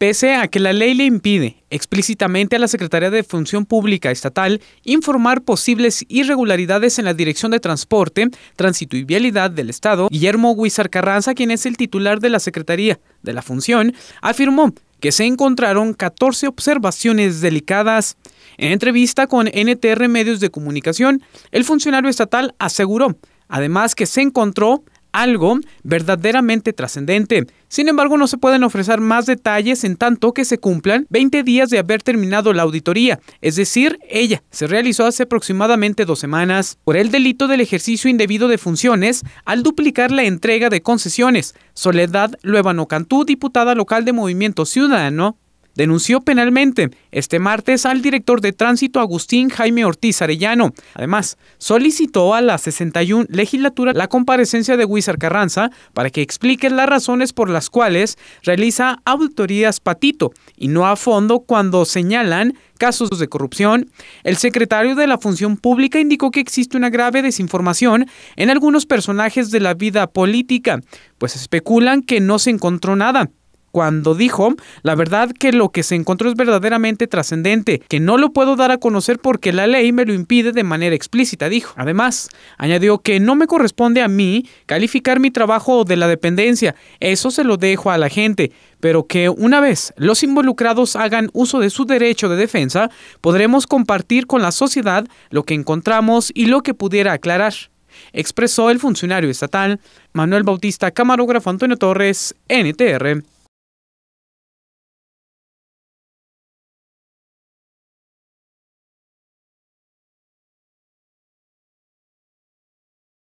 Pese a que la ley le impide explícitamente a la Secretaría de Función Pública Estatal informar posibles irregularidades en la Dirección de Transporte, Tránsito y Vialidad del Estado, Guillermo Huizar Carranza, quien es el titular de la Secretaría de la Función, afirmó que se encontraron 14 observaciones delicadas. En entrevista con NTR Medios de Comunicación, el funcionario estatal aseguró, además, que se encontró algo verdaderamente trascendente sin embargo, no se pueden ofrecer más detalles en tanto que se cumplan 20 días de haber terminado la auditoría, es decir, ella se realizó hace aproximadamente dos semanas por el delito del ejercicio indebido de funciones al duplicar la entrega de concesiones. Soledad Luébano Cantú, diputada local de Movimiento Ciudadano, denunció penalmente este martes al director de tránsito Agustín Jaime Ortiz Arellano. Además, solicitó a la 61 legislatura la comparecencia de Wizard Carranza para que explique las razones por las cuales realiza auditorías patito y no a fondo cuando señalan casos de corrupción. El secretario de la Función Pública indicó que existe una grave desinformación en algunos personajes de la vida política, pues especulan que no se encontró nada cuando dijo, la verdad que lo que se encontró es verdaderamente trascendente, que no lo puedo dar a conocer porque la ley me lo impide de manera explícita, dijo. Además, añadió que no me corresponde a mí calificar mi trabajo de la dependencia, eso se lo dejo a la gente, pero que una vez los involucrados hagan uso de su derecho de defensa, podremos compartir con la sociedad lo que encontramos y lo que pudiera aclarar expresó el funcionario estatal Manuel Bautista Camarógrafo Antonio Torres, NTR.